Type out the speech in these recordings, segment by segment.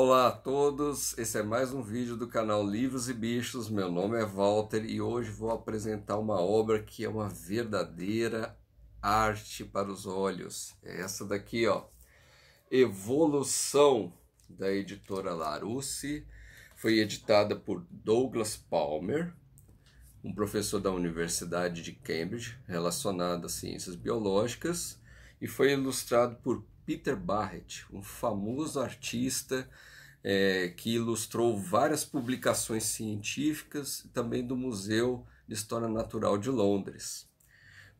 Olá a todos, esse é mais um vídeo do canal Livros e Bichos, meu nome é Walter e hoje vou apresentar uma obra que é uma verdadeira arte para os olhos. É essa daqui, ó, Evolução, da editora Larousse, foi editada por Douglas Palmer, um professor da Universidade de Cambridge, relacionado a ciências biológicas, e foi ilustrado por Peter Barrett, um famoso artista é, que ilustrou várias publicações científicas e também do Museu de História Natural de Londres.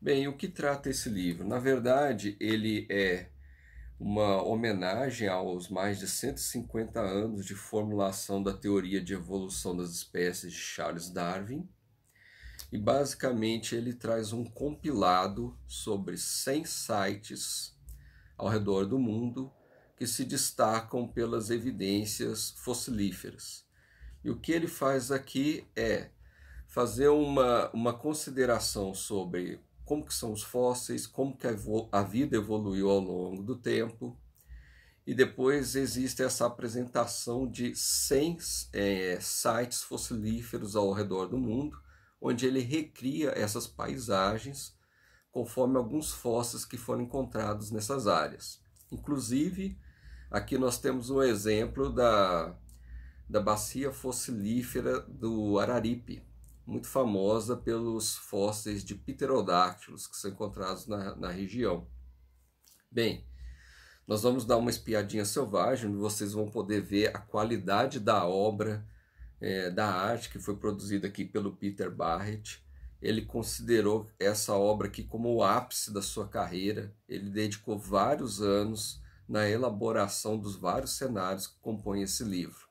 Bem, o que trata esse livro? Na verdade, ele é uma homenagem aos mais de 150 anos de formulação da teoria de evolução das espécies de Charles Darwin. E basicamente ele traz um compilado sobre 100 sites ao redor do mundo que se destacam pelas evidências fossilíferas. E o que ele faz aqui é fazer uma, uma consideração sobre como que são os fósseis, como que a, a vida evoluiu ao longo do tempo, e depois existe essa apresentação de 100 é, sites fossilíferos ao redor do mundo, onde ele recria essas paisagens conforme alguns fósseis que foram encontrados nessas áreas. Inclusive, Aqui nós temos um exemplo da, da bacia fossilífera do Araripe, muito famosa pelos fósseis de pterodáctilos que são encontrados na, na região. Bem, nós vamos dar uma espiadinha selvagem, vocês vão poder ver a qualidade da obra, é, da arte que foi produzida aqui pelo Peter Barrett. Ele considerou essa obra aqui como o ápice da sua carreira, ele dedicou vários anos na elaboração dos vários cenários que compõem esse livro.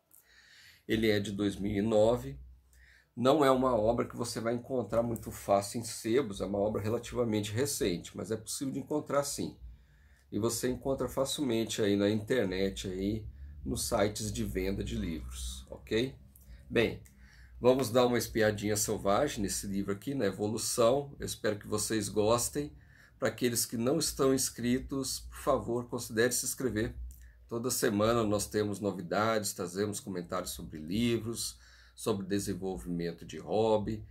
Ele é de 2009, não é uma obra que você vai encontrar muito fácil em sebos, é uma obra relativamente recente, mas é possível de encontrar sim. E você encontra facilmente aí na internet, aí nos sites de venda de livros, ok? Bem, vamos dar uma espiadinha selvagem nesse livro aqui, na Evolução. Eu espero que vocês gostem. Para aqueles que não estão inscritos, por favor, considere se inscrever. Toda semana nós temos novidades, trazemos comentários sobre livros, sobre desenvolvimento de hobby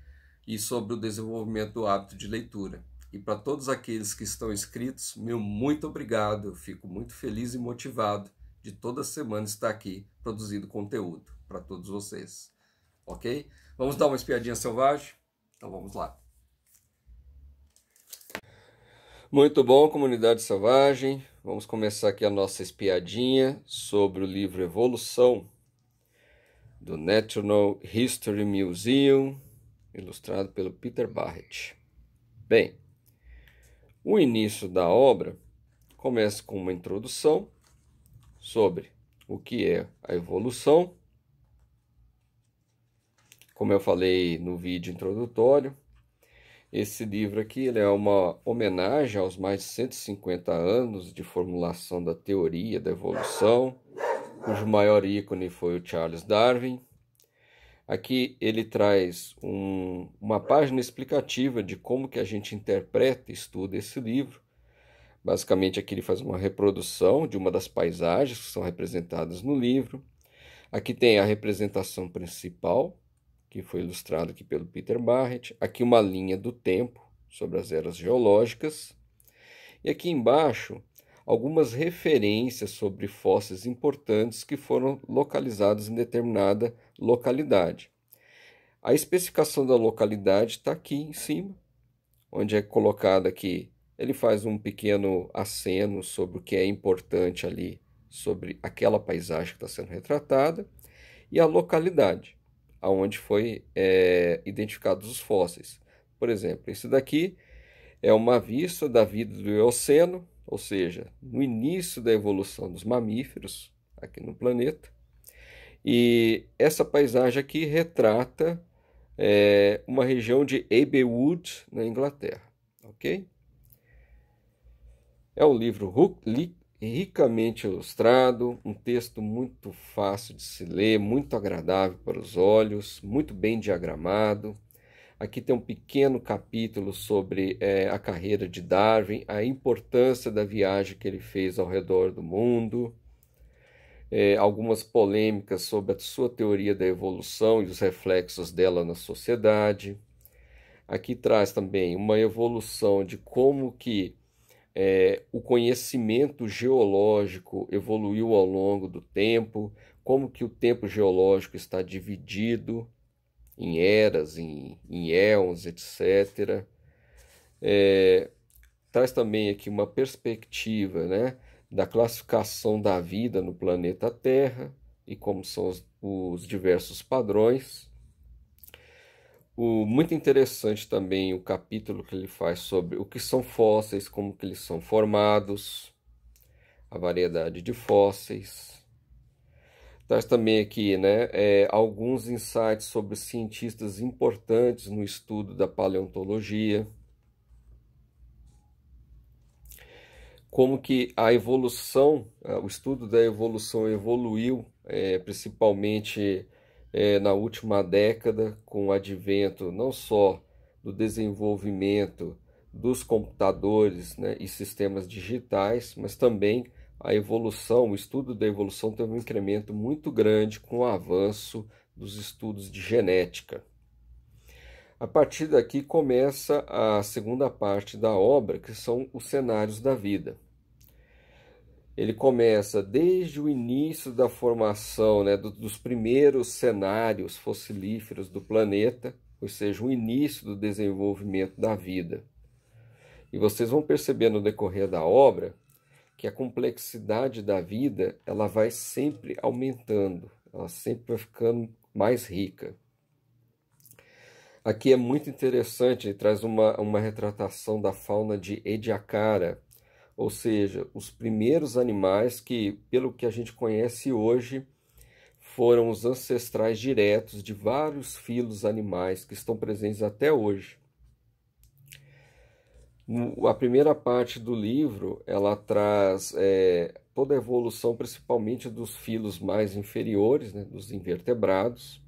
e sobre o desenvolvimento do hábito de leitura. E para todos aqueles que estão inscritos, meu muito obrigado. Eu fico muito feliz e motivado de toda semana estar aqui produzindo conteúdo para todos vocês. Ok? Vamos dar uma espiadinha selvagem? Então vamos lá. Muito bom, comunidade selvagem. Vamos começar aqui a nossa espiadinha sobre o livro Evolução do National History Museum, ilustrado pelo Peter Barrett. Bem, o início da obra começa com uma introdução sobre o que é a evolução. Como eu falei no vídeo introdutório, esse livro aqui ele é uma homenagem aos mais de 150 anos de formulação da teoria da evolução, cujo maior ícone foi o Charles Darwin. Aqui ele traz um, uma página explicativa de como que a gente interpreta e estuda esse livro. Basicamente aqui ele faz uma reprodução de uma das paisagens que são representadas no livro. Aqui tem a representação principal, que foi ilustrado aqui pelo Peter Barrett. Aqui uma linha do tempo sobre as eras geológicas. E aqui embaixo algumas referências sobre fósseis importantes que foram localizados em determinada localidade. A especificação da localidade está aqui em cima, onde é colocada aqui. Ele faz um pequeno aceno sobre o que é importante ali, sobre aquela paisagem que está sendo retratada, e a localidade aonde foi é, identificados os fósseis. Por exemplo, esse daqui é uma vista da vida do Eoceno, ou seja, no início da evolução dos mamíferos aqui no planeta. E essa paisagem aqui retrata é, uma região de Abbeywood, na Inglaterra. Ok? É o livro Hook, Lick, ricamente ilustrado, um texto muito fácil de se ler, muito agradável para os olhos, muito bem diagramado. Aqui tem um pequeno capítulo sobre é, a carreira de Darwin, a importância da viagem que ele fez ao redor do mundo, é, algumas polêmicas sobre a sua teoria da evolução e os reflexos dela na sociedade. Aqui traz também uma evolução de como que é, o conhecimento geológico evoluiu ao longo do tempo, como que o tempo geológico está dividido em eras, em, em éons, etc. É, traz também aqui uma perspectiva né, da classificação da vida no planeta Terra e como são os, os diversos padrões. O, muito interessante também o capítulo que ele faz sobre o que são fósseis, como que eles são formados, a variedade de fósseis. Traz também aqui né, é, alguns insights sobre cientistas importantes no estudo da paleontologia. como que a evolução, o estudo da evolução evoluiu, é, principalmente é, na última década, com o advento não só do desenvolvimento dos computadores né, e sistemas digitais, mas também a evolução, o estudo da evolução teve um incremento muito grande com o avanço dos estudos de genética. A partir daqui começa a segunda parte da obra, que são os cenários da vida ele começa desde o início da formação né, do, dos primeiros cenários fossilíferos do planeta, ou seja, o início do desenvolvimento da vida. E vocês vão perceber no decorrer da obra que a complexidade da vida ela vai sempre aumentando, ela sempre vai ficando mais rica. Aqui é muito interessante, ele traz uma, uma retratação da fauna de Ediacara, ou seja, os primeiros animais que, pelo que a gente conhece hoje, foram os ancestrais diretos de vários filos animais que estão presentes até hoje. A primeira parte do livro ela traz é, toda a evolução, principalmente dos filos mais inferiores, né, dos invertebrados,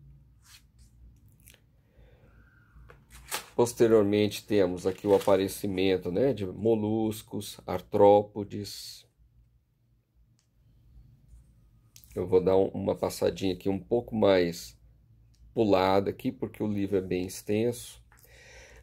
Posteriormente temos aqui o aparecimento né, de moluscos, artrópodes. Eu vou dar uma passadinha aqui um pouco mais pulada aqui, porque o livro é bem extenso.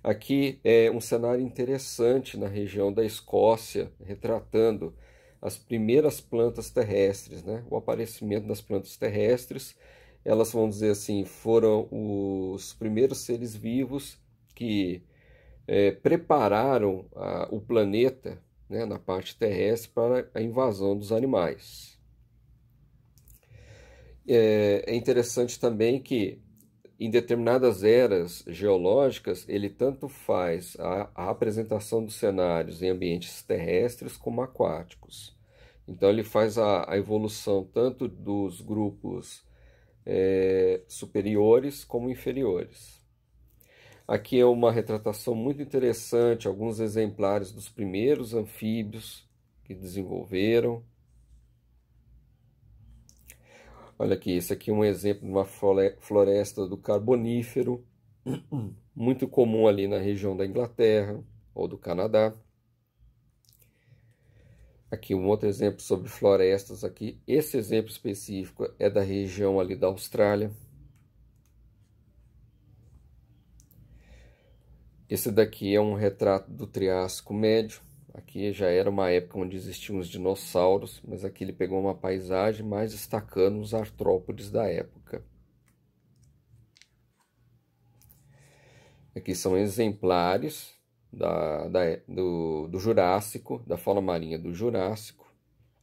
Aqui é um cenário interessante na região da Escócia, retratando as primeiras plantas terrestres, né? o aparecimento das plantas terrestres. Elas, vamos dizer assim, foram os primeiros seres vivos que é, prepararam a, o planeta né, na parte terrestre para a invasão dos animais. É, é interessante também que em determinadas eras geológicas, ele tanto faz a, a, apresentação dos cenários em ambientes terrestres como aquáticos. Então, ele faz a, a evolução tanto dos grupos é, superiores como inferiores. Aqui é uma retratação muito interessante, alguns exemplares dos primeiros anfíbios que desenvolveram. Olha aqui, esse aqui é um exemplo de uma floresta do Carbonífero, muito comum ali na região da Inglaterra ou do Canadá. Aqui um outro exemplo sobre florestas aqui. Esse exemplo específico é da região ali da Austrália. Esse daqui é um retrato do Triássico Médio. Aqui já era uma época onde existiam os dinossauros, mas aqui ele pegou uma paisagem mais destacando os artrópodes da época. Aqui são exemplares da, da, é, do, do Jurássico, da fauna marinha do Jurássico.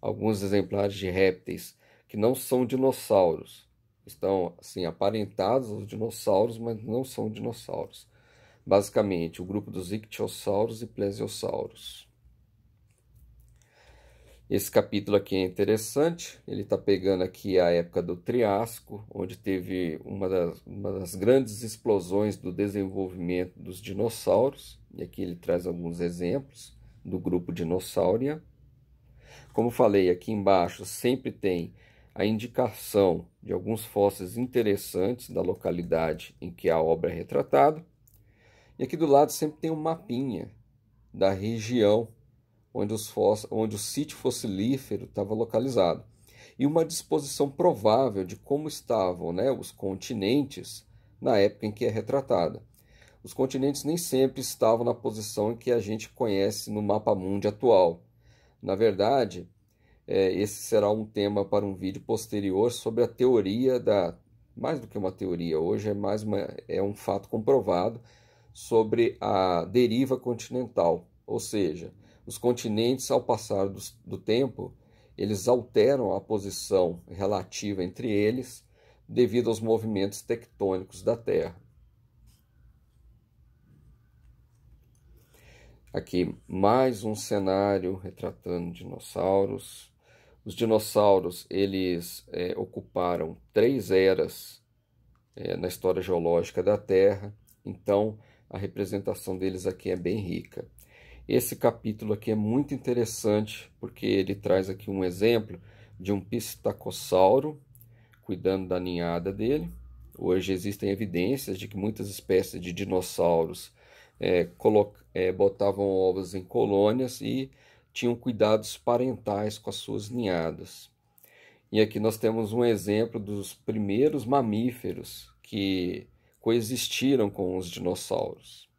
Alguns exemplares de répteis que não são dinossauros. Estão assim aparentados aos dinossauros, mas não são dinossauros basicamente o grupo dos ictiossauros e plesiosauros. Esse capítulo aqui é interessante, ele está pegando aqui a época do Triássico, onde teve uma das, uma das grandes explosões do desenvolvimento dos dinossauros, e aqui ele traz alguns exemplos do grupo Dinossauria. Como falei, aqui embaixo sempre tem a indicação de alguns fósseis interessantes da localidade em que a obra é retratada. E aqui do lado sempre tem um mapinha da região onde, os foss... onde o sítio fossilífero estava localizado. E uma disposição provável de como estavam né, os continentes na época em que é retratada. Os continentes nem sempre estavam na posição que a gente conhece no mapa mundial atual. Na verdade, é, esse será um tema para um vídeo posterior sobre a teoria da mais do que uma teoria hoje é mais uma, é um fato comprovado sobre a deriva continental, ou seja, os continentes, ao passar do, do tempo, eles alteram a posição relativa entre eles devido aos movimentos tectônicos da Terra. Aqui mais um cenário retratando dinossauros. Os dinossauros eles é, ocuparam três eras é, na história geológica da Terra. Então a representação deles aqui é bem rica. Esse capítulo aqui é muito interessante porque ele traz aqui um exemplo de um pistacossauro cuidando da ninhada dele. Hoje existem evidências de que muitas espécies de dinossauros é, é, botavam ovos em colônias e tinham cuidados parentais com as suas ninhadas. E aqui nós temos um exemplo dos primeiros mamíferos que coexistiram com os dinossauros.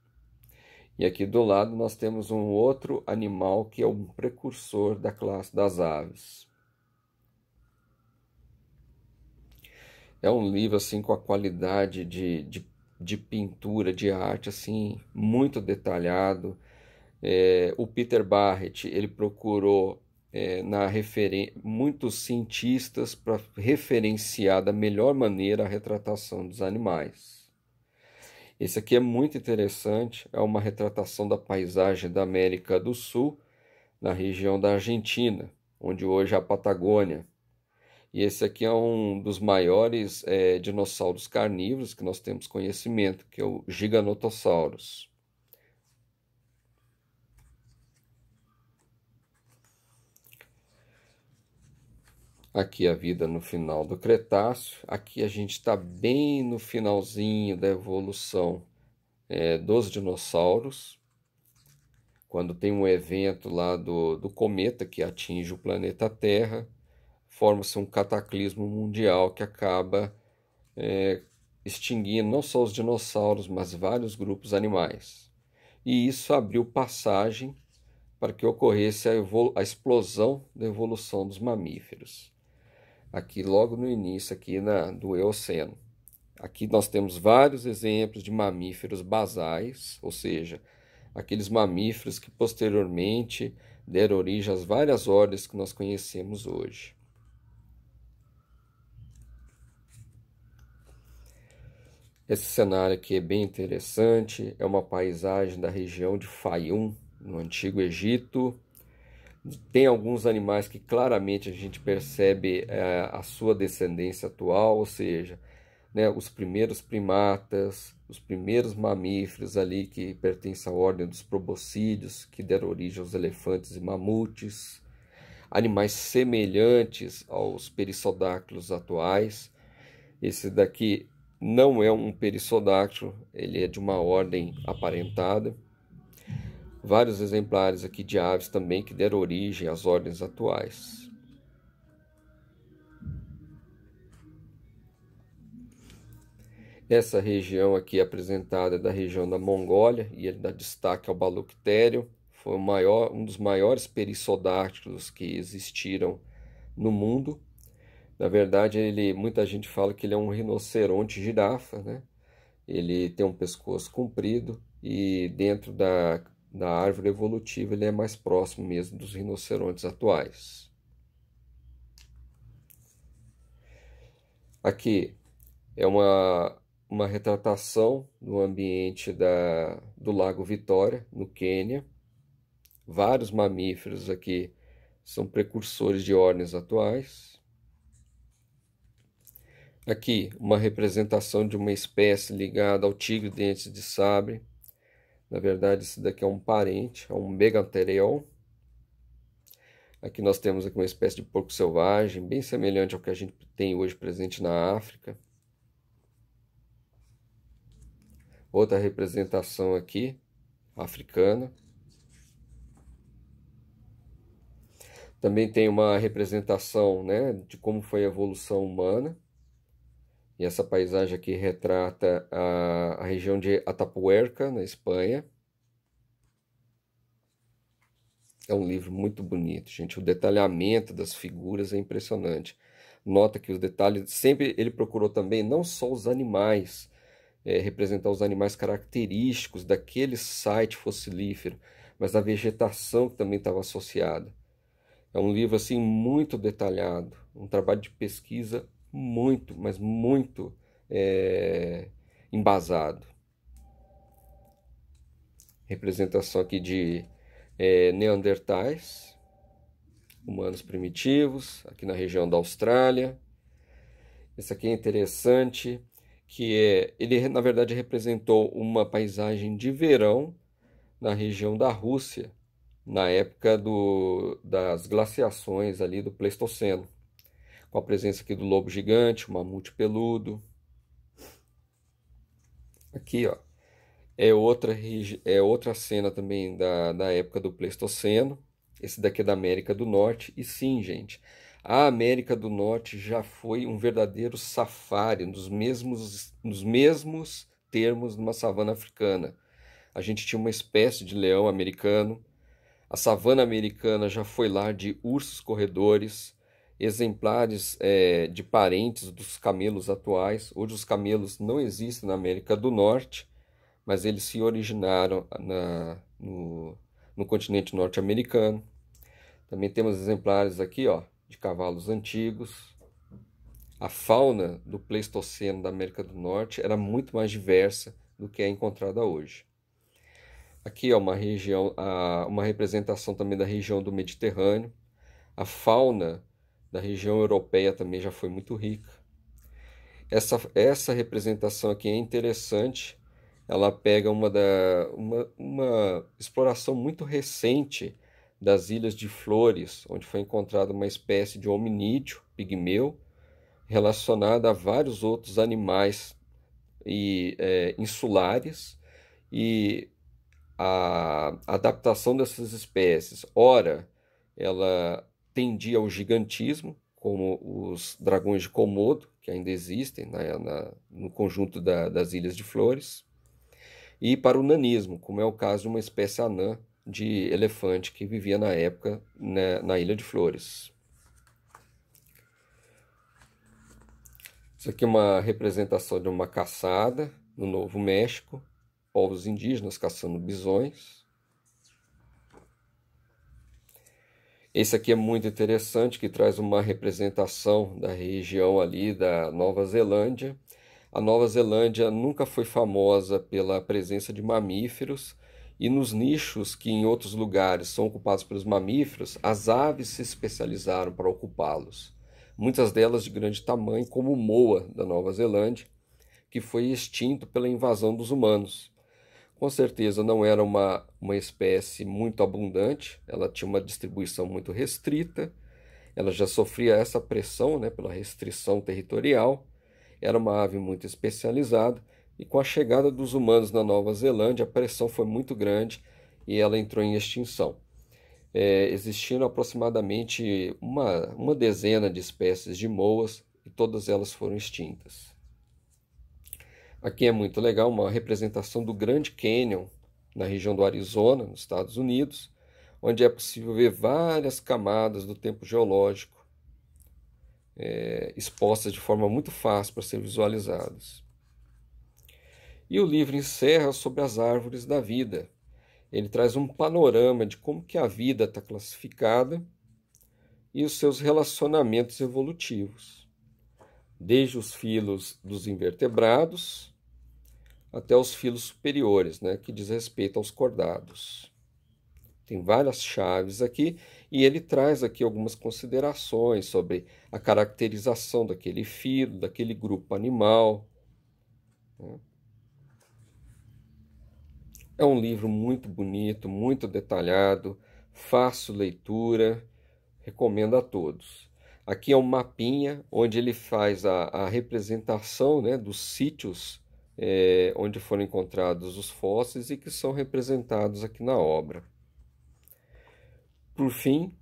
E aqui do lado nós temos um outro animal que é um precursor da classe das aves. É um livro assim com a qualidade de, de, de pintura, de arte assim muito detalhado. É, o Peter Barrett ele procurou é, na referen muitos cientistas para referenciar da melhor maneira a retratação dos animais. Esse aqui é muito interessante, é uma retratação da paisagem da América do Sul, na região da Argentina, onde hoje é a Patagônia. E esse aqui é um dos maiores é, dinossauros carnívoros que nós temos conhecimento, que é o Giganotossauros. Aqui a vida no final do Cretáceo. Aqui a gente está bem no finalzinho da evolução é, dos dinossauros, quando tem um evento lá do, do cometa que atinge o planeta Terra, forma-se um cataclismo mundial que acaba é, extinguindo não só os dinossauros, mas vários grupos animais. E isso abriu passagem para que ocorresse a, a explosão da evolução dos mamíferos aqui logo no início aqui na, do Eoceno. Aqui nós temos vários exemplos de mamíferos basais, ou seja, aqueles mamíferos que posteriormente deram origem às várias ordens que nós conhecemos hoje. Esse cenário aqui é bem interessante, é uma paisagem da região de Fayum, no Antigo Egito, tem alguns animais que claramente a gente percebe é, a sua descendência atual, ou seja, né, os primeiros primatas, os primeiros mamíferos ali que pertencem à ordem dos proboscídeos, que deram origem aos elefantes e mamutes, animais semelhantes aos perissodáctilos atuais. Esse daqui não é um perissodáctilo, ele é de uma ordem aparentada vários exemplares aqui de aves também que deram origem às ordens atuais. Essa região aqui é apresentada é da região da Mongólia e ele dá destaque ao Baluctério. foi maior, um dos maiores perissodáctilos que existiram no mundo. Na verdade, ele, muita gente fala que ele é um rinoceronte girafa, né? Ele tem um pescoço comprido e dentro da da árvore evolutiva, ele é mais próximo mesmo dos rinocerontes atuais. Aqui é uma, uma retratação do ambiente da, do Lago Vitória, no Quênia. Vários mamíferos aqui são precursores de ordens atuais. Aqui, uma representação de uma espécie ligada ao tigre dentes de sabre, na verdade, isso daqui é um parente, é um megateriol. Aqui nós temos aqui uma espécie de porco selvagem, bem semelhante ao que a gente tem hoje presente na África. Outra representação aqui, africana. Também tem uma representação né, de como foi a evolução humana. E essa paisagem aqui retrata a, a região de Atapuerca, na Espanha. É um livro muito bonito, gente. O detalhamento das figuras é impressionante. Nota que os detalhes, sempre ele procurou também não só os animais, é, representar os animais característicos daquele site fossilífero, mas a vegetação que também estava associada. É um livro assim muito detalhado, um trabalho de pesquisa muito, mas muito é, embasado. Representação aqui de é, neandertais, humanos primitivos, aqui na região da Austrália. Esse aqui é interessante, que é, ele na verdade representou uma paisagem de verão na região da Rússia, na época do, das glaciações ali do Pleistoceno com a presença aqui do lobo gigante, o mamute peludo. Aqui, ó, é outra, é outra cena também da, da época do Pleistoceno. Esse daqui é da América do Norte. E sim, gente, a América do Norte já foi um verdadeiro safari, nos mesmos, nos mesmos termos de uma savana africana. A gente tinha uma espécie de leão americano. A savana americana já foi lá de ursos corredores, exemplares é, de parentes dos camelos atuais. Hoje os camelos não existem na América do Norte, mas eles se originaram na, no, no continente norte-americano. Também temos exemplares aqui ó, de cavalos antigos. A fauna do Pleistoceno da América do Norte era muito mais diversa do que é encontrada hoje. Aqui é uma região, uma representação também da região do Mediterrâneo. A fauna da região europeia também já foi muito rica. Essa, essa representação aqui é interessante, ela pega uma, da, uma, uma exploração muito recente das Ilhas de Flores, onde foi encontrada uma espécie de hominídeo pigmeu relacionada a vários outros animais e é, insulares e a adaptação dessas espécies. Ora, ela tendia ao gigantismo, como os dragões de Komodo, que ainda existem na, né, na, no conjunto da, das Ilhas de Flores, e para o nanismo, como é o caso de uma espécie anã de elefante que vivia na época né, na Ilha de Flores. Isso aqui é uma representação de uma caçada no Novo México, povos indígenas caçando bisões. Esse aqui é muito interessante, que traz uma representação da região ali da Nova Zelândia. A Nova Zelândia nunca foi famosa pela presença de mamíferos e nos nichos que em outros lugares são ocupados pelos mamíferos, as aves se especializaram para ocupá-los. Muitas delas de grande tamanho, como o moa da Nova Zelândia, que foi extinto pela invasão dos humanos. Com certeza não era uma, uma espécie muito abundante, ela tinha uma distribuição muito restrita, ela já sofria essa pressão né, pela restrição territorial, era uma ave muito especializada, e com a chegada dos humanos na Nova Zelândia, a pressão foi muito grande e ela entrou em extinção. É, existiram aproximadamente uma, uma dezena de espécies de moas e todas elas foram extintas. Aqui é muito legal uma representação do grande Canyon, na região do Arizona, nos Estados Unidos, onde é possível ver várias camadas do tempo geológico é, expostas de forma muito fácil para ser visualizadas. E o livro encerra sobre as árvores da vida. Ele traz um panorama de como que a vida está classificada e os seus relacionamentos evolutivos, desde os filos dos invertebrados, até os filos superiores, né, que diz respeito aos cordados. Tem várias chaves aqui e ele traz aqui algumas considerações sobre a caracterização daquele filo, daquele grupo animal. Né? É um livro muito bonito, muito detalhado, fácil leitura, recomendo a todos. Aqui é um mapinha onde ele faz a, a representação né, dos sítios é, onde foram encontrados os fósseis e que são representados aqui na obra. Por fim,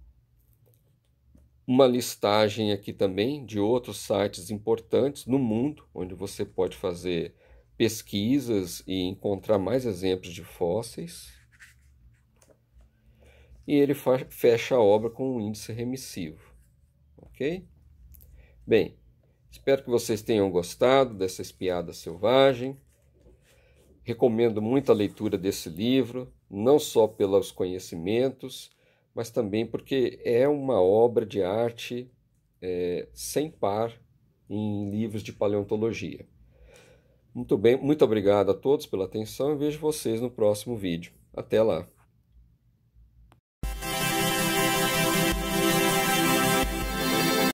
uma listagem aqui também de outros sites importantes no mundo, onde você pode fazer pesquisas e encontrar mais exemplos de fósseis. E ele fecha a obra com um índice remissivo. Ok? Bem, Espero que vocês tenham gostado dessa espiada selvagem. Recomendo muito a leitura desse livro, não só pelos conhecimentos, mas também porque é uma obra de arte é, sem par em livros de paleontologia. Muito bem, muito obrigado a todos pela atenção e vejo vocês no próximo vídeo. Até lá!